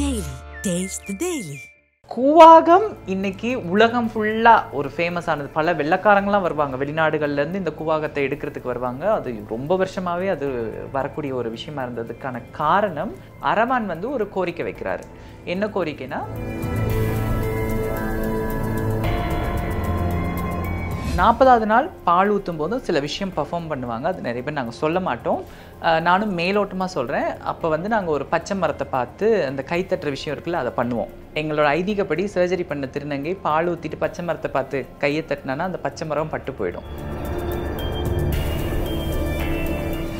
daily taste the daily Koovagam இன்னைக்கு உலகம் ஃபுல்லாக ஒரு ஃபேமஸ் ஆனது பல வெள்ளக்காரங்களாம் வருவாங்க வெளிநாடுகள்லேருந்து இந்த கூவாகத்தை எடுக்கிறதுக்கு வருவாங்க அது ரொம்ப வருஷமாகவே அது வரக்கூடிய ஒரு விஷயமா இருந்ததுக்கான காரணம் அரவான் வந்து ஒரு கோரிக்கை வைக்கிறாரு என்ன கோரிக்கைனா நாற்பதாவது நாள் பால் ஊற்றும் போதும் சில விஷயம் பர்ஃபார்ம் பண்ணுவாங்க அது நிறைய பேர் நாங்கள் சொல்ல மாட்டோம் நானும் மேலோட்டமாக சொல்கிறேன் அப்போ வந்து நாங்கள் ஒரு பச்சை மரத்தை பார்த்து அந்த கைத்தட்டுற விஷயம் இருக்குல்ல அதை பண்ணுவோம் எங்களோட ஐதீகப்படி சர்ஜரி பண்ண திருநங்கை பால் ஊற்றிட்டு பச்சை மரத்தை பார்த்து கையை தட்டினானா அந்த பச்சை மரம் பட்டு போயிடும்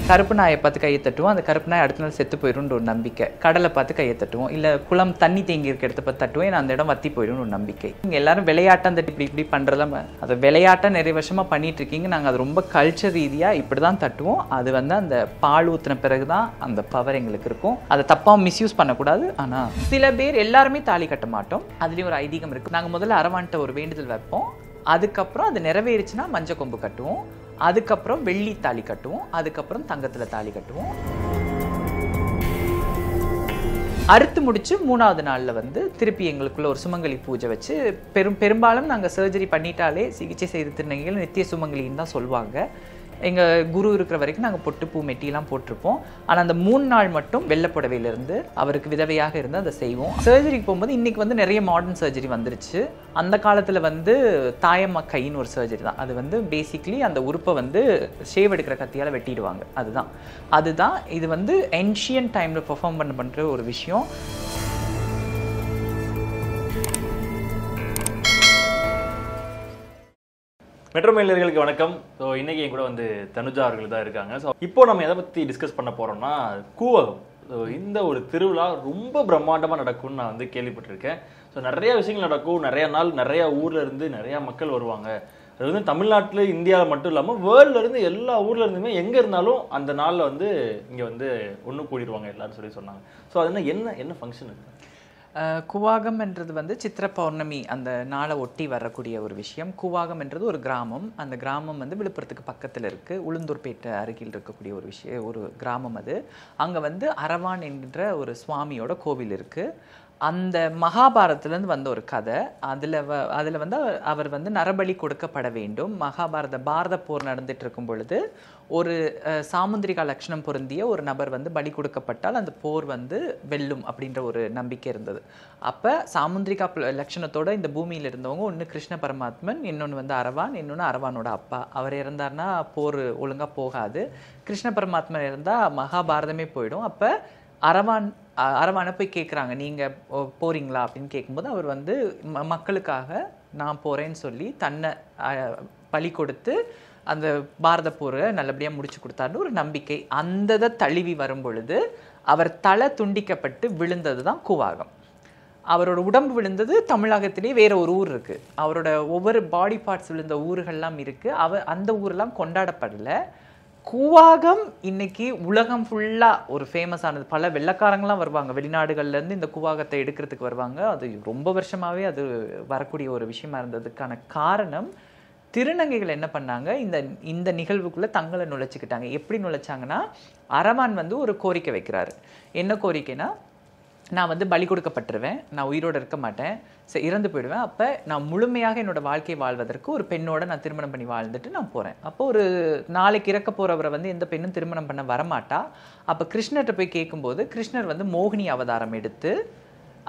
கருப்பு நாயை பார்த்து கையை தட்டுவோம் அந்த கருப்பு நாய் அடுத்த நாள் செத்து போயிடும்னு ஒரு நம்பிக்கை கடலை பார்த்து கையை தட்டுவோம் இல்லை குளம் தண்ணி தேங்கி இருக்க இடத்த பார்த்து தட்டுவோம் ஏன்னா அந்த இடம் வத்தி போயிடும்னு ஒரு நம்பிக்கை நீங்கள் எல்லாரும் விளையாட்டம் அந்த இப்படி இப்படி பண்ணுறதா அதை விளையாட்டாக நிறைய வருஷமாக பண்ணிட்டு இருக்கீங்க நாங்கள் அது ரொம்ப கல்ச்சர் ரீதியாக இப்படி தான் தட்டுவோம் அது வந்து அந்த பால் ஊற்றின பிறகு தான் அந்த பவர் எங்களுக்கு இருக்கும் அதை தப்பாக மிஸ்யூஸ் பண்ணக்கூடாது ஆனால் சில பேர் எல்லாருமே தாலி கட்ட மாட்டோம் அதுலேயும் ஒரு ஐதீகம் இருக்குது நாங்கள் முதல்ல அரவான்ட்ட ஒரு வேண்டுதல் வைப்போம் அதுக்கப்புறம் அது நிறைவேறிச்சுன்னா மஞ்சள் கொம்பு கட்டுவோம் அதுக்கப்புறம் வெள்ளி தாலி கட்டுவோம் அதுக்கப்புறம் தங்கத்தில் தாலி கட்டுவோம் அறுத்து முடித்து மூணாவது நாளில் வந்து திருப்பி எங்களுக்குள்ள ஒரு சுமங்கலி பூஜை வச்சு பெரும் பெரும்பாலும் நாங்கள் சர்ஜரி பண்ணிட்டாலே சிகிச்சை செய்த திருநங்கைகள் நித்திய சுமங்கலின்னு தான் சொல்லுவாங்க எங்கள் குரு இருக்கிற வரைக்கும் நாங்கள் பொட்டு பூ மெட்டிலாம் போட்டிருப்போம் ஆனால் அந்த மூணு நாள் மட்டும் வெள்ளப்புடவையிலிருந்து அவருக்கு விதவையாக இருந்து அதை செய்வோம் சர்ஜரிக்கு போகும்போது இன்றைக்கி வந்து நிறைய மாடர்ன் சர்ஜரி வந்துருச்சு அந்த காலத்தில் வந்து தாயம்மா கைன்னு ஒரு சர்ஜரி தான் அது வந்து பேசிக்லி அந்த உறுப்பை வந்து ஷேவ் எடுக்கிற கத்தியால் வெட்டிடுவாங்க அதுதான் அதுதான் இது வந்து என்ஷியன் டைமில் பெர்ஃபார்ம் பண்ண பண்ணுற ஒரு விஷயம் மெட்ரோ மேலர்களுக்கு வணக்கம் ஸோ இன்றைக்கி என் கூட வந்து தனுஜா அவர்கள் தான் இருக்காங்க ஸோ இப்போ நம்ம எதை பற்றி டிஸ்கஸ் பண்ண போகிறோம்னா கூவகம் ஸோ இந்த ஒரு திருவிழா ரொம்ப பிரம்மாண்டமாக நடக்கும்னு நான் வந்து கேள்விப்பட்டிருக்கேன் ஸோ நிறையா விஷயங்கள் நடக்கும் நிறையா நாள் நிறையா இருந்து நிறையா மக்கள் வருவாங்க அது வந்து தமிழ்நாட்டில் இந்தியாவில் மட்டும் இல்லாமல் வேர்ல்டுலேருந்து எல்லா ஊர்ல இருந்துமே எங்கே இருந்தாலும் அந்த நாளில் வந்து இங்கே வந்து ஒன்று கூடிடுவாங்க எல்லாரும் சொல்லி சொன்னாங்க ஸோ அது என்ன என்ன ஃபங்க்ஷன் இருக்குது குவாகம் என்றது வந்து சித்திர பௌர்ணமி அந்த நாளை ஒட்டி வரக்கூடிய ஒரு விஷயம் குவாகம் என்றது ஒரு கிராமம் அந்த கிராமம் வந்து விழுப்புரத்துக்கு பக்கத்தில் இருக்குது உளுந்தூர்பேட்டை அருகில் இருக்கக்கூடிய ஒரு விஷய ஒரு கிராமம் அது அங்கே வந்து அரவான் என்கின்ற ஒரு சுவாமியோட கோவில் இருக்குது அந்த மகாபாரதத்துலேருந்து வந்த ஒரு கதை அதில் வ அதில் வந்து அவர் வந்து நரபலி கொடுக்கப்பட வேண்டும் மகாபாரத பாரத போர் நடந்துட்டு இருக்கும் பொழுது ஒரு சாமுந்திரிகா லட்சணம் பொருந்திய ஒரு நபர் வந்து பலி கொடுக்கப்பட்டால் அந்த போர் வந்து வெல்லும் அப்படின்ற ஒரு நம்பிக்கை இருந்தது அப்போ சாமுந்திரிகா லட்சணத்தோட இந்த பூமியில் இருந்தவங்க ஒன்று கிருஷ்ண பரமாத்மன் இன்னொன்று வந்து அரவான் இன்னொன்று அரவானோட அப்பா அவர் இறந்தார்னா போர் ஒழுங்காக போகாது கிருஷ்ண பரமாத்மன் இருந்தால் மகாபாரதமே போயிடும் அப்போ அரவான் அரவானை போய் கேட்குறாங்க நீங்கள் போகிறீங்களா அப்படின்னு கேட்கும்போது அவர் வந்து மக்களுக்காக நான் போகிறேன்னு சொல்லி தன்னை பலி கொடுத்து அந்த பாரத போரை நல்லபடியாக முடிச்சு கொடுத்தாருன்னு ஒரு நம்பிக்கை அந்த தழுவி வரும் பொழுது அவர் தலை துண்டிக்கப்பட்டு விழுந்தது தான் கூவாகம் அவரோட உடம்பு விழுந்தது தமிழகத்திலே வேற ஒரு ஊர் இருக்குது அவரோட ஒவ்வொரு பாடி பார்ட்ஸ் விழுந்த ஊர்கள்லாம் இருக்குது அவ அந்த ஊர்லாம் கொண்டாடப்படல கூவாகம் இன்னைக்கு உலகம் ஃபுல்லாக ஒரு ஃபேமஸ் ஆனது பல வெள்ளக்காரங்களாம் வருவாங்க வெளிநாடுகள்லேருந்து இந்த கூவாகத்தை எடுக்கிறதுக்கு வருவாங்க அது ரொம்ப வருஷமாகவே அது வரக்கூடிய ஒரு விஷயமா இருந்ததுக்கான காரணம் திருநங்கைகள் என்ன பண்ணாங்க இந்த இந்த நிகழ்வுக்குள்ளே தங்களை நுழைச்சிக்கிட்டாங்க எப்படி நுழைச்சாங்கன்னா அரவான் வந்து ஒரு கோரிக்கை வைக்கிறாரு என்ன கோரிக்கைனா நான் வந்து பலி கொடுக்கப்பட்டுருவேன் நான் உயிரோடு இருக்க மாட்டேன் சரி இறந்து போயிடுவேன் அப்போ நான் முழுமையாக என்னோடய வாழ்க்கை வாழ்வதற்கு ஒரு பெண்ணோட நான் திருமணம் பண்ணி வாழ்ந்துட்டு நான் போகிறேன் அப்போ ஒரு நாளைக்கு இறக்க போகிறவரை வந்து எந்த பெண்ணும் திருமணம் பண்ண வரமாட்டா அப்போ கிருஷ்ணர்கிட்ட போய் கேட்கும்போது கிருஷ்ணர் வந்து மோகினி அவதாரம் எடுத்து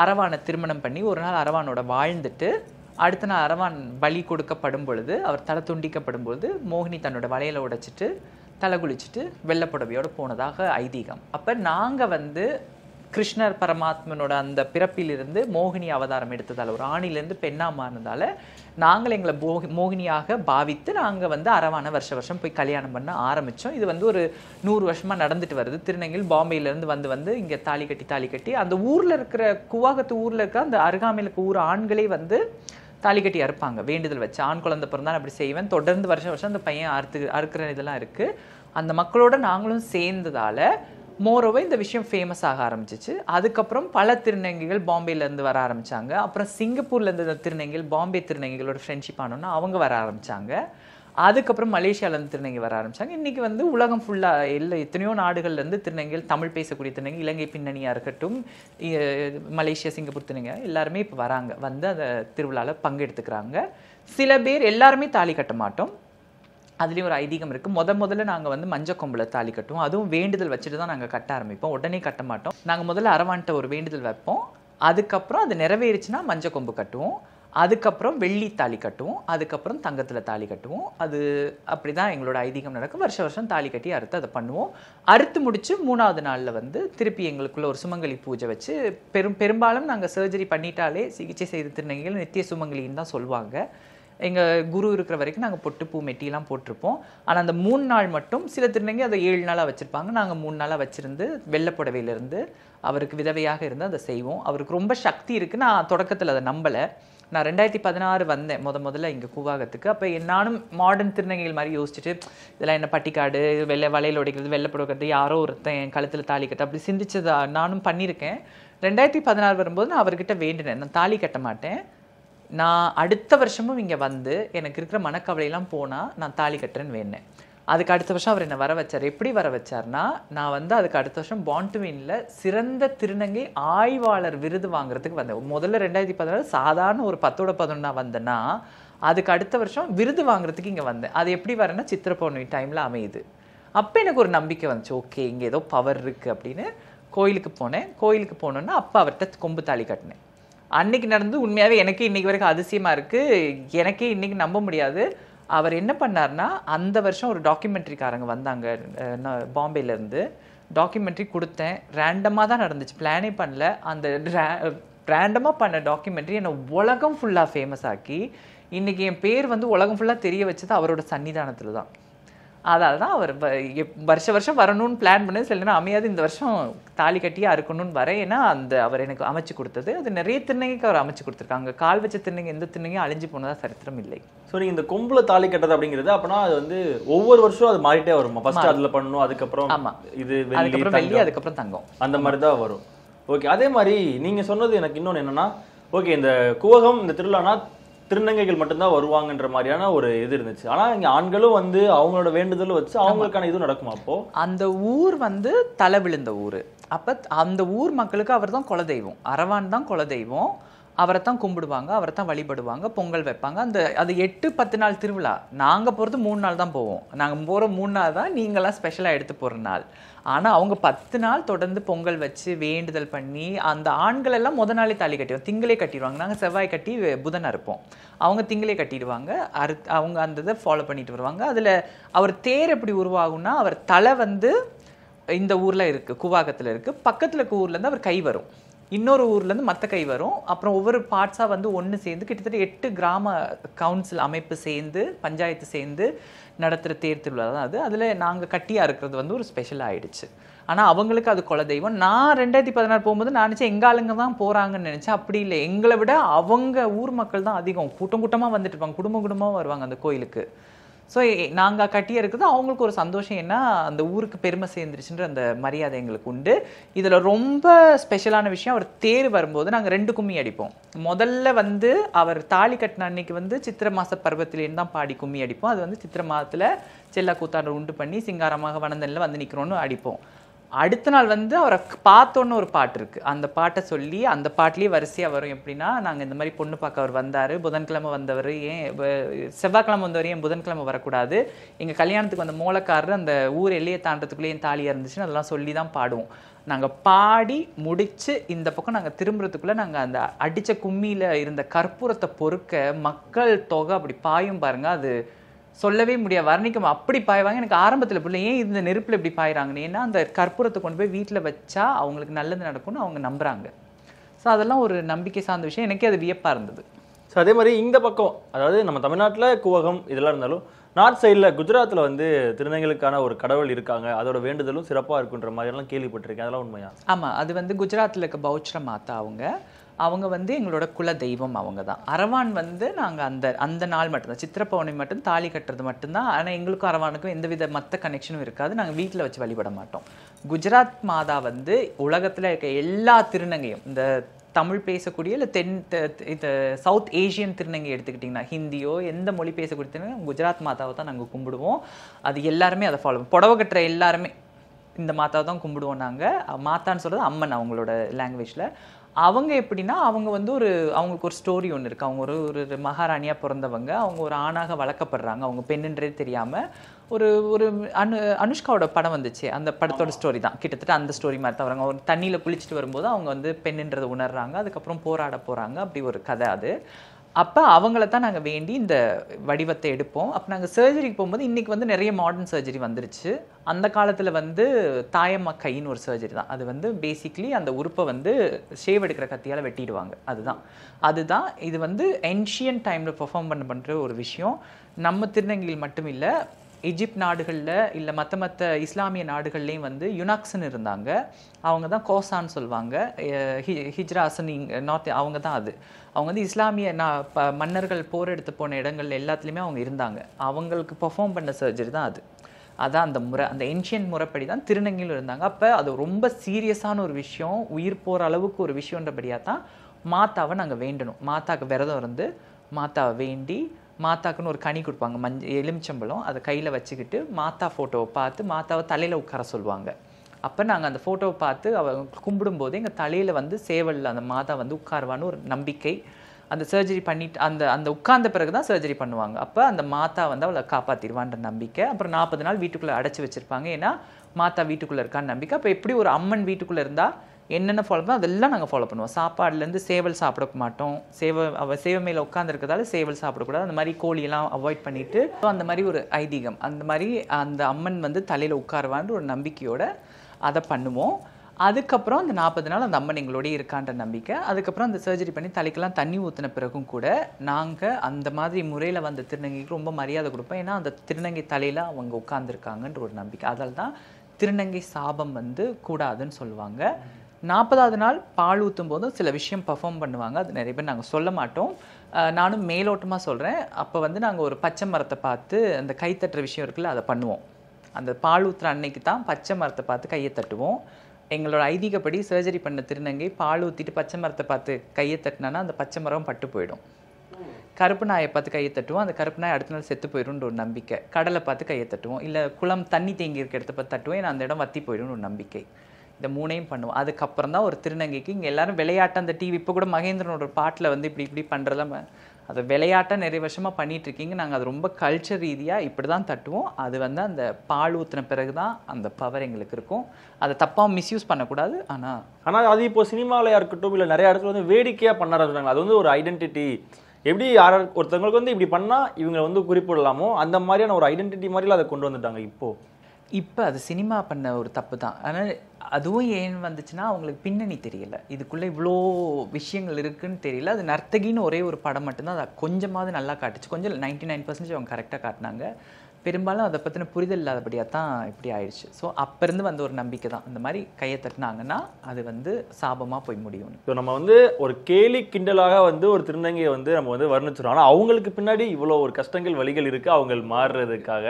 அரவானை திருமணம் பண்ணி ஒரு நாள் அரவானோட வாழ்ந்துட்டு அடுத்த நாள் அரவான் பலி கொடுக்கப்படும் பொழுது அவர் தலை துண்டிக்கப்படும் பொழுது மோகினி தன்னோட வளையலை உடைச்சிட்டு தலை குளிச்சுட்டு வெள்ளப்புடவையோடு போனதாக ஐதீகம் அப்போ நாங்கள் வந்து கிருஷ்ணர் பரமாத்மனோட அந்த பிறப்பிலிருந்து மோகினி அவதாரம் எடுத்ததால் ஒரு ஆணிலிருந்து பெண்ணாக மாறினதால் நாங்கள் எங்களை போகி மோகினியாக பாவித்து நாங்கள் வந்து அறவான வருஷ வருஷம் போய் கல்யாணம் பண்ண ஆரம்பித்தோம் இது வந்து ஒரு நூறு வருஷமாக நடந்துட்டு வருது திருநெங்கில் பாம்பேலேருந்து வந்து வந்து இங்கே தாலி கட்டி தாலி கட்டி அந்த ஊரில் இருக்கிற குவாகத்து ஊரில் இருக்கிற அந்த அருகாமையில் ஊர் ஆண்களே வந்து தாலி கட்டி அறுப்பாங்க வேண்டுதல் வச்சு ஆண் குழந்தை பிறந்தான் அப்படி செய்வேன் தொடர்ந்து வருஷம் வருஷம் அந்த பையன் அறுத்து அறுக்கிற இதெல்லாம் இருக்குது அந்த மக்களோட நாங்களும் சேர்ந்ததால் மோரோவை இந்த விஷயம் ஃபேமஸ் ஆக ஆரம்பிச்சிச்சு அதுக்கப்புறம் பல திருநங்கைகள் பாம்பேலேருந்து வர ஆரம்பித்தாங்க அப்புறம் சிங்கப்பூர்லேருந்து திருநங்கைகள் பாம்பே திருநங்கைகளோட ஃப்ரெண்ட்ஷிப் ஆனோன்னா அவங்க வர ஆரம்பித்தாங்க அதுக்கப்புறம் மலேசியாவிலேருந்து திருநங்கை வர ஆரம்பித்தாங்க இன்றைக்கி வந்து உலகம் ஃபுல்லாக இல்லை எத்தனையோ நாடுகள்லேருந்து திருநங்கைகள் தமிழ் பேசக்கூடிய திருநங்கை இலங்கை பின்னணியாக இருக்கட்டும் மலேசியா சிங்கப்பூர் திருநங்கை எல்லாருமே இப்போ வராங்க வந்து அந்த திருவிழாவில் பங்கெடுத்துக்கிறாங்க சில பேர் எல்லாருமே தாலி கட்ட மாட்டோம் அதுலேயும் ஒரு ஐதீகம் இருக்குது முத முதல்ல நாங்கள் வந்து மஞ்சள் கொம்பில் தாலி கட்டுவோம் அதுவும் வேண்டுதல் வச்சுட்டு தான் நாங்கள் கட்ட ஆரம்பிப்போம் உடனே கட்ட மாட்டோம் நாங்கள் முதல்ல அரவான்ட்ட ஒரு வேண்டுதல் வைப்போம் அதுக்கப்புறம் அது நிறைவேறிச்சுன்னா மஞ்சள் கொம்பு கட்டுவோம் அதுக்கப்புறம் வெள்ளி தாலி கட்டுவோம் அதுக்கப்புறம் தங்கத்தில் தாலி கட்டுவோம் அது அப்படி தான் எங்களோட ஐதீகம் நடக்கும் வருஷ வருஷம் தாலி கட்டி அறுத்து அதை பண்ணுவோம் அறுத்து முடித்து மூணாவது நாளில் வந்து திருப்பி எங்களுக்குள்ள ஒரு சுமங்கலி பூஜை வச்சு பெரும் பெரும்பாலும் நாங்கள் சர்ஜரி பண்ணிட்டாலே சிகிச்சை செய்த திருநங்கைகள் நித்திய சுமங்கலின்னு தான் சொல்லுவாங்க எங்கள் குரு இருக்கிற வரைக்கும் நாங்கள் பொட்டு பூ மெட்டிலாம் போட்டிருப்போம் ஆனால் அந்த மூணு நாள் மட்டும் சில திருநங்கை அதை ஏழு நாளாக வச்சுருப்பாங்க நாங்கள் மூணு நாளாக வச்சுருந்து வெள்ளப்புடவையிலேருந்து அவருக்கு விதவையாக இருந்து அதை செய்வோம் அவருக்கு ரொம்ப சக்தி இருக்குது நான் தொடக்கத்தில் அதை நம்பலை நான் ரெண்டாயிரத்தி பதினாறு வந்தேன் முத முதல்ல இங்கே கூவாகத்துக்கு அப்போ நானும் மாடர்ன் திருநங்கைகள் மாதிரி யோசிச்சுட்டு இதெல்லாம் என்ன பட்டிக்காடு வெள்ளை வளையல் உடைக்கிறது வெள்ளை புடக்கிறது யாரோ ஒருத்தன் கழுத்தில் தாலி கட்ட அப்படி சிந்திச்சதா நானும் பண்ணியிருக்கேன் ரெண்டாயிரத்தி பதினாறு வரும்போது நான் அவர்கிட்ட வேண்டினேன் நான் தாலி கட்ட மாட்டேன் நான் அடுத்த வருஷமும் இங்கே வந்து எனக்கு இருக்கிற மனக்கவலையெல்லாம் போனால் நான் தாலி கட்டுறேன்னு வேணேன் அதுக்கு அடுத்த வருஷம் அவர் என்னை வர வச்சார் எப்படி வர வச்சார்னா நான் வந்து அதுக்கு அடுத்த வருஷம் பாண்டுவீனில் சிறந்த திருநங்கை ஆய்வாளர் விருது வாங்குறதுக்கு வந்தேன் முதல்ல ரெண்டாயிரத்தி பதினாறு சாதாரண ஒரு பத்தோட பதினொன்னா வந்தேன்னா அதுக்கு அடுத்த வருஷம் விருது வாங்குறதுக்கு இங்கே வந்தேன் அது எப்படி வரேன்னா சித்திர டைமில் அமையுது அப்போ எனக்கு ஒரு நம்பிக்கை வந்துச்சு ஓகே இங்கே ஏதோ பவர் இருக்குது அப்படின்னு கோயிலுக்கு போனேன் கோயிலுக்கு போனோன்னா அப்போ அவர்கிட்ட கொம்பு தாலி கட்டினேன் அன்னைக்கு நடந்து உண்மையாகவே எனக்கு இன்றைக்கி வரைக்கும் அதிசயமாக இருக்குது எனக்கே இன்றைக்கி நம்ப முடியாது அவர் என்ன பண்ணார்னா அந்த வருஷம் ஒரு டாக்குமெண்ட்ரிக்காரங்க வந்தாங்க பாம்பேலேருந்து டாக்குமெண்ட்ரி கொடுத்தேன் ரேண்டமாக தான் நடந்துச்சு பிளானே பண்ணல அந்த ரேண்டமாக பண்ண டாக்குமெண்ட்ரி என்னை உலகம் ஃபுல்லாக ஃபேமஸ் ஆக்கி இன்றைக்கி என் பேர் வந்து உலகம் ஃபுல்லாக தெரிய வச்சது அவரோட சன்னிதானத்தில் தான் அதால் தான் அவர் வருஷ வருஷம் வரணும்னு பிளான் பண்ணது சில நேரம் அமையாது இந்த வருஷம் தாலி கட்டியாக இருக்கணும்னு வரேன் ஏன்னா அந்த அவர் எனக்கு அமைச்சு கொடுத்தது அது நிறைய திண்ணைக்கு அவர் அமைச்சு கொடுத்துருக்காங்க கால் வச்ச திண்ணைங்க எந்த திண்ணையும் அழிஞ்சு போனதாக சரித்திரம் இல்லை ஸோ நீங்கள் இந்த கொம்புல தாலி கட்டது அப்படிங்கிறது அப்படின்னா அது வந்து ஒவ்வொரு வருஷம் அது மாறிட்டே வருமா ஃபஸ்ட் அதில் பண்ணணும் அதுக்கப்புறம் ஆமாம் இது அதுக்கப்புறம் வெள்ளி அதுக்கப்புறம் தங்கம் அந்த மாதிரி தான் வரும் ஓகே அதே மாதிரி நீங்கள் சொன்னது எனக்கு இன்னொன்று என்னென்னா ஓகே இந்த குவகம் இந்த திருவிழானா திருநங்கைகள் மட்டும்தான் வருவாங்கன்ற மாதிரியான ஒரு இது இருந்துச்சு ஆனா இங்க ஆண்களும் வந்து அவங்களோட வேண்டுதலும் வச்சு அவங்களுக்கான இது நடக்குமா அப்போ அந்த ஊர் வந்து தலை விழுந்த ஊர் அப்ப அந்த ஊர் மக்களுக்கு அவர் தான் குலதெய்வம் அரவான் தான் குலதெய்வம் அவரை தான் கும்பிடுவாங்க அவரை தான் வழிபடுவாங்க பொங்கல் வைப்பாங்க அந்த அது எட்டு பத்து நாள் திருவிழா நாங்கள் போகிறது மூணு நாள் தான் போவோம் நாங்கள் போகிற மூணு நாள் தான் நீங்களாம் ஸ்பெஷலாக எடுத்து போகிற நாள் ஆனால் அவங்க பத்து நாள் தொடர்ந்து பொங்கல் வச்சு வேண்டுதல் பண்ணி அந்த ஆண்கள் எல்லாம் முத நாளே தாலி கட்டிடுவோம் திங்களே கட்டிடுவாங்க நாங்கள் செவ்வாய் கட்டி புதன் அறுப்போம் அவங்க திங்களே கட்டிடுவாங்க அறு அவங்க அந்த இதை ஃபாலோ பண்ணிட்டு வருவாங்க அதில் அவர் தேர் எப்படி உருவாகும்னா அவர் தலை வந்து இந்த ஊரில் இருக்குது கூவாகத்தில் இருக்குது பக்கத்தில் இருக்க ஊர்லேருந்து அவர் கை வரும் இன்னொரு ஊர்லேருந்து மற்ற கை வரும் அப்புறம் ஒவ்வொரு பார்ட்ஸாக வந்து ஒன்று சேர்ந்து கிட்டத்தட்ட எட்டு கிராம கவுன்சில் அமைப்பு சேர்ந்து பஞ்சாயத்து சேர்ந்து நடத்துகிற தேர் திருவிழா தான் அது அதில் நாங்கள் கட்டியாக இருக்கிறது வந்து ஒரு ஸ்பெஷல் ஆகிடுச்சு ஆனால் அவங்களுக்கு அது குல தெய்வம் நான் ரெண்டாயிரத்தி பதினாறு போகும்போது நான் நினச்சேன் எங்கள் ஆளுங்க தான் போகிறாங்கன்னு நினச்சேன் அப்படி இல்லை எங்களை விட அவங்க ஊர் மக்கள் தான் அதிகம் கூட்டம் கூட்டமாக வந்துட்டு இருப்பாங்க குடும்ப குடும்பமாக வருவாங்க அந்த கோயிலுக்கு ஸோ நாங்கள் கட்டிய இருக்குது அவங்களுக்கு ஒரு சந்தோஷம் என்ன அந்த ஊருக்கு பெருமை சேர்ந்துருச்சுன்ற அந்த மரியாதை எங்களுக்கு உண்டு இதில் ரொம்ப ஸ்பெஷலான விஷயம் அவர் தேர் வரும்போது நாங்கள் ரெண்டு கும்மி அடிப்போம் முதல்ல வந்து அவர் தாலி கட்டின அன்னைக்கு வந்து சித்திர மாத பருவத்திலேருந்து தான் பாடி கும்மி அடிப்போம் அது வந்து சித்திர மாதத்தில் செல்லா கூத்தாண்டு உண்டு பண்ணி சிங்காரமாக வனந்தனில் வந்து நிற்கிறோன்னு அடிப்போம் அடுத்த நாள் வந்து அவரை பார்த்தோன்னு ஒரு பாட்டு இருக்குது அந்த பாட்டை சொல்லி அந்த பாட்டிலேயே வரிசையாக வரும் எப்படின்னா நாங்கள் இந்த மாதிரி பொண்ணு பார்க்க அவர் வந்தார் புதன்கிழமை வந்தவர் ஏன் செவ்வாய்க்கிழமை வந்தவர் ஏன் புதன்கிழமை வரக்கூடாது எங்கள் கல்யாணத்துக்கு வந்த மூலக்காரர் அந்த ஊர் எல்லையை தாண்டத்துக்குள்ளே தாலியாக இருந்துச்சுன்னு அதெல்லாம் சொல்லி தான் பாடுவோம் நாங்கள் பாடி முடித்து இந்த பக்கம் நாங்கள் திரும்புறதுக்குள்ளே நாங்கள் அந்த அடித்த கும்மியில் இருந்த கற்பூரத்தை பொறுக்க மக்கள் தொகை அப்படி பாயும் பாருங்கள் அது சொல்லவே முடியாது வர்ணிக்கும் அப்படி பாய்வாங்க எனக்கு ஆரம்பத்தில் பிள்ளை ஏன் இந்த நெருப்பில் இப்படி பாயிறாங்கன்னு ஏன்னா அந்த கற்பூரத்தை கொண்டு போய் வீட்டில் வச்சா அவங்களுக்கு நல்லது நடக்கும்னு அவங்க நம்புகிறாங்க ஸோ அதெல்லாம் ஒரு நம்பிக்கை சார்ந்த விஷயம் எனக்கே அது வியப்பாக இருந்தது ஸோ அதே மாதிரி இந்த பக்கம் அதாவது நம்ம தமிழ்நாட்டில் கூவகம் இதெல்லாம் இருந்தாலும் நார்த் சைடில் குஜராத்தில் வந்து திருநங்கைகளுக்கான ஒரு கடவுள் இருக்காங்க அதோட வேண்டுதலும் சிறப்பாக இருக்குன்ற மாதிரிலாம் கேள்விப்பட்டிருக்கேன் அதெல்லாம் உண்மையா ஆமாம் அது வந்து குஜராத்தில் இருக்க பௌச்சர மாத்தா அவங்க அவங்க வந்து எங்களோட குல தெய்வம் அவங்க தான் அரவான் வந்து நாங்கள் அந்த அந்த நாள் மட்டும்தான் சித்திர பௌர்ணமி மட்டும் தாலி கட்டுறது மட்டும்தான் ஆனால் எங்களுக்கும் அரவானுக்கும் எந்த வித மற்ற கனெக்ஷனும் இருக்காது நாங்கள் வீட்டில் வச்சு வழிபட மாட்டோம் குஜராத் மாதா வந்து உலகத்தில் இருக்க எல்லா திருநங்கையும் இந்த தமிழ் பேசக்கூடிய இல்லை தென் இது சவுத் ஏஷியன் திருநங்கை எடுத்துக்கிட்டிங்கன்னா ஹிந்தியோ எந்த மொழி பேசக்கூடிய திருநங்கை குஜராத் மாதாவை தான் நாங்கள் கும்பிடுவோம் அது எல்லாருமே அதை ஃபாலோ புடவை கட்டுற எல்லாருமே இந்த மாதாவை தான் கும்பிடுவோம் நாங்கள் மாத்தான்னு சொல்கிறது அம்மன் அவங்களோட லாங்குவேஜில் அவங்க எப்படின்னா அவங்க வந்து ஒரு அவங்களுக்கு ஒரு ஸ்டோரி ஒன்று இருக்குது அவங்க ஒரு ஒரு மகாராணியாக பிறந்தவங்க அவங்க ஒரு ஆணாக வளர்க்கப்படுறாங்க அவங்க பெண்ணுன்றே தெரியாமல் ஒரு ஒரு அனு அனுஷ்காவோட படம் வந்துச்சு அந்த படத்தோட ஸ்டோரி தான் கிட்டத்தட்ட அந்த ஸ்டோரி மாதிரி தான் வராங்க ஒரு தண்ணியில் குளிச்சுட்டு வரும்போது அவங்க வந்து பெண்ணுன்றதை உணர்றாங்க அதுக்கப்புறம் போராட போகிறாங்க அப்படி ஒரு கதை அது அப்போ அவங்கள தான் நாங்கள் வேண்டி இந்த வடிவத்தை எடுப்போம் அப்போ நாங்கள் சர்ஜரிக்கு போகும்போது இன்றைக்கி வந்து நிறைய மாடர்ன் சர்ஜரி வந்துருச்சு அந்த காலத்தில் வந்து தாயம்மா கைன்னு ஒரு சர்ஜரி தான் அது வந்து பேசிக்லி அந்த உறுப்பை வந்து ஷேவ் எடுக்கிற கத்தியால் வெட்டிடுவாங்க அதுதான் அதுதான் இது வந்து என்ஷியன் டைமில் பெர்ஃபார்ம் பண்ண பண்ணுற ஒரு விஷயம் நம்ம திருநங்கையில் மட்டும் இல்லை எஜிப்ட் நாடுகளில் இல்லை மற்ற மற்ற இஸ்லாமிய நாடுகள்லேயும் வந்து யுனாக்ஸன் இருந்தாங்க அவங்க தான் கோசான்னு சொல்லுவாங்க ஹி ஹிஜ்ராசன் நார்த் அவங்க தான் அது அவங்க வந்து இஸ்லாமிய நான் மன்னர்கள் போர் எடுத்து போன இடங்கள் எல்லாத்துலேயுமே அவங்க இருந்தாங்க அவங்களுக்கு பெர்ஃபார்ம் பண்ண சர்ஜரி தான் அது அதான் அந்த முறை அந்த ஏன்ஷியன் முறைப்படி தான் திருநங்கையில் இருந்தாங்க அப்போ அது ரொம்ப சீரியஸான ஒரு விஷயம் உயிர் போகிற அளவுக்கு ஒரு விஷயன்றபடியாக தான் மாத்தாவை நாங்கள் வேண்டணும் மாத்தாவுக்கு விரதம் இருந்து மாத்தாவை வேண்டி மாத்தாக்குன்னு ஒரு கனி கொடுப்பாங்க மஞ்ச எலுமிச்சம்பழம் அதை கையில் வச்சுக்கிட்டு மாத்தா ஃபோட்டோவை பார்த்து மாத்தாவை தலையில் உட்கார சொல்லுவாங்க அப்போ நாங்கள் அந்த ஃபோட்டோவை பார்த்து அவங்க கும்பிடும்போது எங்கள் தலையில் வந்து சேவலில் அந்த மாதா வந்து உட்காருவான்னு ஒரு நம்பிக்கை அந்த சர்ஜரி பண்ணிட்டு அந்த அந்த உட்கார்ந்த பிறகு தான் சர்ஜரி பண்ணுவாங்க அப்போ அந்த மாத்தா வந்து அவளை காப்பாற்றிடுவான்ற நம்பிக்கை அப்புறம் நாற்பது நாள் வீட்டுக்குள்ளே அடைச்சி வச்சுருப்பாங்க ஏன்னா மாத்தா வீட்டுக்குள்ளே இருக்கான்னு நம்பிக்கை அப்போ எப்படி ஒரு அம்மன் வீட்டுக்குள்ளே இருந்தால் என்னென்ன ஃபாலோ பண்ணோம் அதெல்லாம் நாங்கள் ஃபாலோ பண்ணுவோம் சாப்பாடுலேருந்து சேவல் சாப்பிட மாட்டோம் சேவை அவள் சேவை மேலே உட்காந்துருக்கிறதால சேவல் சாப்பிடக்கூடாது அந்த மாதிரி கோழியெல்லாம் அவாய்ட் பண்ணிவிட்டு அந்த மாதிரி ஒரு ஐதீகம் அந்த மாதிரி அந்த அம்மன் வந்து தலையில் உட்காருவான்ற ஒரு நம்பிக்கையோடு அதை பண்ணுவோம் அதுக்கப்புறம் அந்த நாற்பது நாள் அந்த அம்மன் எங்களோடய இருக்கான்ற நம்பிக்கை அதுக்கப்புறம் அந்த சர்ஜரி பண்ணி தலைக்கெல்லாம் தண்ணி ஊற்றின பிறகும் கூட நாங்கள் அந்த மாதிரி முறையில் வந்த திருநங்கைக்கு ரொம்ப மரியாதை கொடுப்போம் ஏன்னா அந்த திருநங்கை தலையில் அவங்க உட்காந்துருக்காங்கன்ற ஒரு நம்பிக்கை அதால் தான் திருநங்கை சாபம் வந்து கூடாதுன்னு சொல்லுவாங்க நாற்பதாவது நாள் பால் ஊற்றும் போதும் சில விஷயம் பர்ஃபார்ம் பண்ணுவாங்க அது நிறைய பேர் நாங்கள் சொல்ல மாட்டோம் நானும் மேலோட்டமாக சொல்கிறேன் அப்போ வந்து நாங்கள் ஒரு பச்சை மரத்தை பார்த்து அந்த கை தட்டுற விஷயம் இருக்குல்ல அதை பண்ணுவோம் அந்த பால் ஊற்றுற அன்னைக்கு தான் பச்சை மரத்தை பார்த்து கையை தட்டுவோம் எங்களோட ஐதீகப்படி சர்ஜரி பண்ண திருநங்கை பால் ஊற்றிட்டு பச்சை மரத்தை பார்த்து கையை தட்டினா அந்த பச்சை மரம் பட்டு போயிடும் கருப்பு நாயை பார்த்து கையை தட்டுவோம் அந்த கருப்பு நாய் அடுத்த நாள் செத்து போயிடும்னு ஒரு நம்பிக்கை கடலை பார்த்து கையை தட்டுவோம் இல்லை குளம் தண்ணி தேங்கி இருக்க இடத்த பார்த்து தட்டுவோம் ஏன்னா அந்த இடம் வத்தி போயிடும்னு ஒரு நம்பிக்கை இந்த மூணையும் பண்ணுவோம் அதுக்கப்புறம் தான் ஒரு திருநங்கைக்கு இங்கே எல்லாரும் விளையாட்டு அந்த டிவி இப்போ கூட மகேந்திரனோட பாட்டில் வந்து இப்படி இப்படி பண்ணுறதா அதை விளையாட்டாக நிறைய வருஷமாக பண்ணிகிட்ருக்கீங்க நாங்கள் அது ரொம்ப கல்ச்சர் ரீதியாக இப்படி தான் தட்டுவோம் அது வந்து அந்த பால் ஊற்றின பிறகு தான் அந்த பவர் எங்களுக்கு இருக்கும் அதை தப்பாக மிஸ்யூஸ் பண்ணக்கூடாது ஆனால் ஆனால் அது இப்போ சினிமாவிலையாக இருக்கட்டும் இல்லை நிறைய இடத்துல வந்து வேடிக்கையாக பண்ண அது வந்து ஒரு ஐடென்டிட்டி எப்படி யார் ஒருத்தவங்களுக்கு வந்து இப்படி பண்ணால் இவங்க வந்து குறிப்பிடலாமோ அந்த மாதிரியான ஒரு ஐடென்டிட்டி மாதிரிலாம் அதை கொண்டு வந்துட்டாங்க இப்போது இப்போ அது சினிமா பண்ண ஒரு தப்பு தான் ஆனால் அதுவும் ஏன் வந்துச்சுன்னா அவங்களுக்கு பின்னணி தெரியல இதுக்குள்ளே இவ்வளோ விஷயங்கள் இருக்குன்னு தெரியல அது நர்த்தகின்னு ஒரே ஒரு படம் மட்டும்தான் அதை கொஞ்சமாவது நல்லா காட்டுச்சு கொஞ்சம் நைன்டி நைன் பர்சன்டேஜ் அவங்க கரெக்டாக காட்டினாங்க பெரும்பாலும் அதை பற்றின புரிதல் இல்லாதபடியாக தான் இப்படி ஆயிடுச்சு ஸோ அப்போருந்து வந்த ஒரு நம்பிக்கை தான் இந்த மாதிரி கையை தட்டினாங்கன்னா அது வந்து சாபமாக போய் முடியும் ஸோ நம்ம வந்து ஒரு கேலி கிண்டலாக வந்து ஒரு திருநங்கையை வந்து நம்ம வந்து வர்ணிச்சிடும் ஆனால் அவங்களுக்கு பின்னாடி இவ்வளோ ஒரு கஷ்டங்கள் வழிகள் இருக்குது அவங்க மாறுறதுக்காக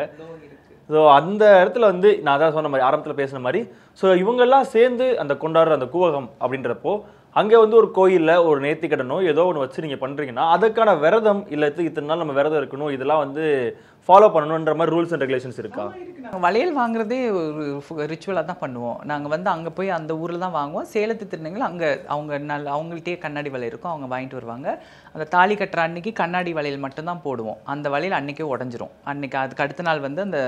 ஸோ அந்த இடத்துல வந்து நான் அதான் சொன்ன மாதிரி ஆரம்பத்தில் பேசின மாதிரி ஸோ இவங்கெல்லாம் சேர்ந்து அந்த கொண்டாடுற அந்த கூவகம் அப்படின்றப்போ அங்கே வந்து ஒரு கோயிலில் ஒரு கடனோ ஏதோ ஒன்று வச்சு நீங்கள் பண்ணுறீங்கன்னா அதுக்கான விரதம் இல்லை இத்தனை நாள் நம்ம விரதம் இருக்கணும் இதெல்லாம் வந்து ஃபாலோ பண்ணணுன்ற மாதிரி ரூல்ஸ் அண்ட் ரெகுலேஷன்ஸ் இருக்கா வளையல் வாங்குறதே ஒரு ரிச்சுவலாக தான் பண்ணுவோம் நாங்கள் வந்து அங்கே போய் அந்த ஊரில் தான் வாங்குவோம் சேலத்து திருநங்கள் அங்கே அவங்க நல்ல அவங்கள்ட்டே கண்ணாடி வளையல் இருக்கும் அவங்க வாங்கிட்டு வருவாங்க அந்த தாலி கட்டுற அன்னைக்கு கண்ணாடி வளையல் மட்டும்தான் போடுவோம் அந்த வளையல் அன்றைக்கே உடஞ்சிரும் அன்னைக்கு அதுக்கு அடுத்த நாள் வந்து அந்த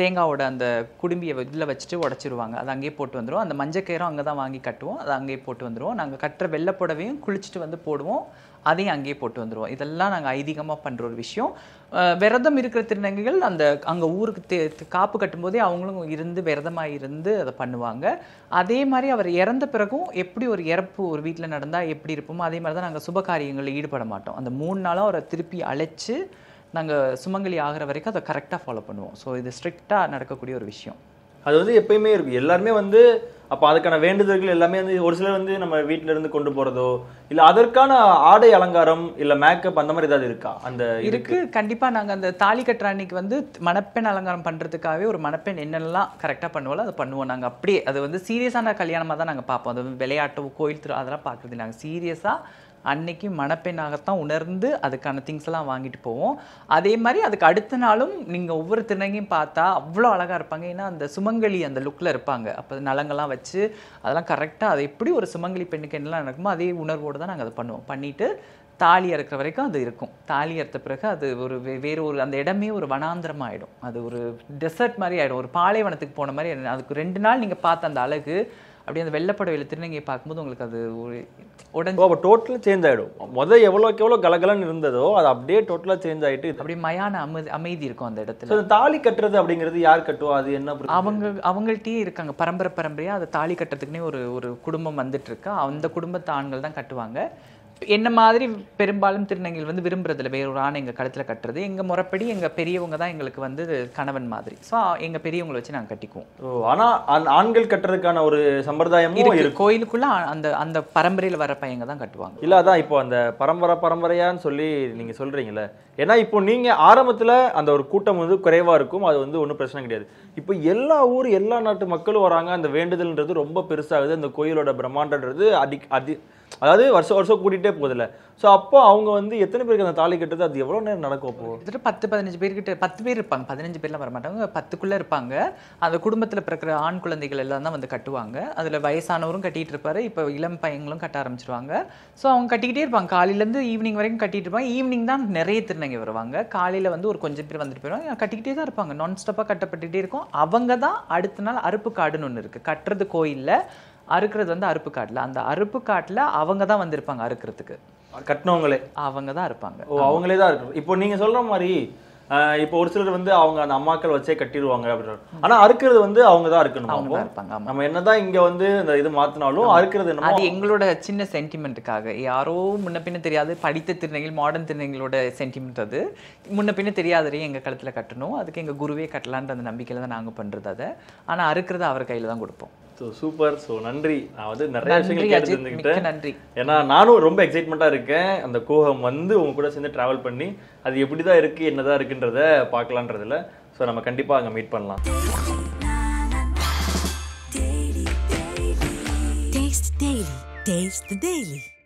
தேங்காவோட அந்த குடும்பியை இதில் வச்சுட்டு உடச்சிருவாங்க அது அங்கேயே போட்டு வந்துடும் அந்த மஞ்சக்கயிறும் கயிறும் அங்கே தான் வாங்கி கட்டுவோம் அதை அங்கேயே போட்டு வந்துடுவோம் நாங்கள் கட்டுற வெள்ளை புடவையும் குளிச்சுட்டு வந்து போடுவோம் அதையும் அங்கேயே போட்டு வந்துடுவோம் இதெல்லாம் நாங்கள் ஐதீகமாக பண்ணுற ஒரு விஷயம் விரதம் இருக்கிற திருநங்கைகள் அந்த அங்கே ஊருக்கு தே காப்பு கட்டும்போதே அவங்களும் இருந்து விரதமாக இருந்து அதை பண்ணுவாங்க அதே மாதிரி அவர் இறந்த பிறகும் எப்படி ஒரு இறப்பு ஒரு வீட்டில் நடந்தால் எப்படி இருப்போமோ அதே மாதிரி தான் நாங்கள் சுப காரியங்களில் ஈடுபட மாட்டோம் அந்த மூணு நாளும் அவரை திருப்பி அழைச்சி நாங்கள் சுமங்கலி ஆகிற வரைக்கும் அதை கரெக்டாக ஃபாலோ பண்ணுவோம் ஸோ இது ஸ்ட்ரிக்டாக நடக்கக்கூடிய ஒரு விஷயம் அது வந்து எப்பயுமே இருக்கும் எல்லாருமே வந்து அப்போ அதுக்கான வேண்டுதல்கள் எல்லாமே வந்து ஒரு சிலர் வந்து நம்ம வீட்டில இருந்து கொண்டு போறதோ இல்ல அதற்கான ஆடை அலங்காரம் இல்ல மேக்கப் அந்த மாதிரி ஏதாவது இருக்கா அந்த இருக்கு கண்டிப்பா நாங்க அந்த தாலி கட்டுற அன்னைக்கு வந்து மணப்பெண் அலங்காரம் பண்றதுக்காகவே ஒரு மணப்பெண் என்னெல்லாம் கரெக்டா பண்ணுவோம்ல அதை பண்ணுவோம் நாங்க அப்படியே அது வந்து சீரியஸான கல்யாணமா தான் நாங்க பார்ப்போம் அது விளையாட்டு கோயில் திரு அதெல்லாம் பாக்குறது நாங்க சீரியஸா அன்னைக்கு மணப்பெண்ணாகத்தான் உணர்ந்து அதுக்கான திங்ஸ் எல்லாம் வாங்கிட்டு போவோம் அதே மாதிரி அதுக்கு அடுத்த நாளும் நீங்கள் ஒவ்வொரு திருநங்கையும் பார்த்தா அவ்வளோ அழகாக இருப்பாங்க ஏன்னா அந்த சுமங்கலி அந்த லுக்கில் இருப்பாங்க அப்போ நலங்கள்லாம் வச்சு அதெல்லாம் கரெக்டாக அதை எப்படி ஒரு சுமங்கலி பெண்ணுக்கு என்னெல்லாம் நடக்குமோ அதே உணர்வோடு தான் நாங்கள் அதை பண்ணுவோம் பண்ணிவிட்டு தாலி அறுக்கிற வரைக்கும் அது இருக்கும் தாலி அறுத்த பிறகு அது ஒரு வேறு ஒரு அந்த இடமே ஒரு வனாந்திரம் ஆகிடும் அது ஒரு டெசர்ட் மாதிரி ஆகிடும் ஒரு பாலைவனத்துக்கு போன மாதிரி அதுக்கு ரெண்டு நாள் நீங்கள் பார்த்த அந்த அழகு அப்படியே அந்த வெள்ளப்பட வெளி திருநங்கை பார்க்கும்போது உங்களுக்கு அது ஒரு உடனே அப்போ டோட்டலாக சேஞ்ச் ஆகிடும் முதல் எவ்வளோக்கு எவ்வளோ கலகலன்னு இருந்ததோ அது அப்படியே டோட்டலாக சேஞ்ச் ஆகிட்டு அப்படியே மயான அமைதி அமைதி இருக்கும் அந்த இடத்துல தாலி கட்டுறது அப்படிங்கிறது யார் கட்டுவோம் அது என்ன அவங்க அவங்கள்ட்டயே இருக்காங்க பரம்பரை பரம்பரையாக அதை தாலி கட்டுறதுக்குனே ஒரு ஒரு குடும்பம் வந்துட்டு இருக்கா அந்த குடும்பத்து ஆண்கள் தான் கட்டுவாங்க என்ன மாதிரி பெரும்பாலும் திருநங்கைகள் வந்து வேற வேறொரு ஆணை எங்கள் கழுத்தில் கட்டுறது எங்கள் முறைப்படி எங்கள் பெரியவங்க தான் எங்களுக்கு வந்து கணவன் மாதிரி ஸோ எங்கள் பெரியவங்களை வச்சு நாங்கள் கட்டிக்குவோம் ஆனால் ஆண்கள் கட்டுறதுக்கான ஒரு சம்பிரதாயம் கோயிலுக்குள்ள அந்த அந்த பரம்பரையில் வர பையங்க தான் கட்டுவாங்க இல்லை அதான் இப்போ அந்த பரம்பரை பரம்பரையான்னு சொல்லி நீங்கள் சொல்கிறீங்களே ஏன்னா இப்போ நீங்கள் ஆரம்பத்தில் அந்த ஒரு கூட்டம் வந்து குறைவாக இருக்கும் அது வந்து ஒன்றும் பிரச்சனை கிடையாது இப்போ எல்லா ஊர் எல்லா நாட்டு மக்களும் வராங்க அந்த வேண்டுதல்ன்றது ரொம்ப பெருசாகுது அந்த கோயிலோட பிரம்மாண்டன்றது அடி அதி அதாவது வருஷம் வருஷம் கூட்டிகிட்டே போதில்ல ஸோ அப்போ அவங்க வந்து எத்தனை பேருக்கு அந்த தாலி கட்டுறது அது எவ்வளோ நேரம் நடக்கும் அப்போ கிட்டத்தட்ட பத்து பதினஞ்சு பேர்கிட்ட பத்து பேர் இருப்பாங்க பதினஞ்சு பேர்லாம் வர மாட்டாங்க பத்துக்குள்ளே இருப்பாங்க அந்த குடும்பத்தில் பிறக்கிற ஆண் குழந்தைகள் எல்லாம் தான் வந்து கட்டுவாங்க அதில் வயசானவரும் கட்டிகிட்டு இருப்பார் இப்போ இளம் பையங்களும் கட்ட ஆரம்பிச்சிருவாங்க ஸோ அவங்க கட்டிக்கிட்டே இருப்பாங்க காலையிலேருந்து ஈவினிங் வரைக்கும் கட்டிகிட்டு இருப்பாங்க ஈவினிங் தான் நிறைய திருநங்கை வருவாங்க காலையில் வந்து ஒரு கொஞ்சம் பேர் வந்துட்டு போயிடுவாங்க கட்டிக்கிட்டே தான் இருப்பாங்க நான் ஸ்டாப்பாக கட்டப்பட்டுகிட்டே இருக்கும் அவங்க தான் அடுத்த நாள் அறுப்பு காடுன்னு ஒன்று இருக்குது கட்டுறது கோயிலில் அறுக்கிறது வந்து அறுப்பு காட்டில் அந்த அறுப்பு காட்டில் அவங்க தான் வந்திருப்பாங்க அறுக்கிறதுக்கு கட்டினவங்களே அவங்க தான் இருப்பாங்க ஓ அவங்களே தான் இருக்கும் இப்போ நீங்கள் சொல்கிற மாதிரி இப்போ ஒரு சிலர் வந்து அவங்க அந்த அம்மாக்கள் வச்சே கட்டிடுவாங்க அப்படின்னு ஆனா அறுக்கிறது வந்து அவங்க தான் இருக்கணும் அவங்க இருப்பாங்க நம்ம என்னதான் இங்க வந்து இந்த இது மாத்தினாலும் அறுக்கிறது என்ன அது எங்களோட சின்ன சென்டிமெண்ட்டுக்காக யாரோ முன்ன பின்ன தெரியாது படித்த திருநெங்கில் மாடர்ன் திருநெங்கிலோட சென்டிமெண்ட் அது முன்ன பின்ன தெரியாதரையும் எங்க கழுத்துல கட்டணும் அதுக்கு எங்க குருவே கட்டலான்ற அந்த நம்பிக்கையில தான் நாங்க பண்றது அதை ஆனா அறுக்கிறது அவர் கையில தான் கொடுப்போம் ஸோ சூப்பர் ஸோ நன்றி நான் வந்து நிறைய விஷயங்கள் கேட்டு நன்றி ஏன்னா நானும் ரொம்ப எக்ஸைட்மெண்ட்டாக இருக்கேன் அந்த கோகம் வந்து உங்க கூட சேர்ந்து ட்ராவல் பண்ணி அது எப்படி தான் இருக்குது என்ன தான் இருக்குன்றத பார்க்கலான்றதில் ஸோ நம்ம கண்டிப்பாக அங்கே மீட் பண்ணலாம் Taste the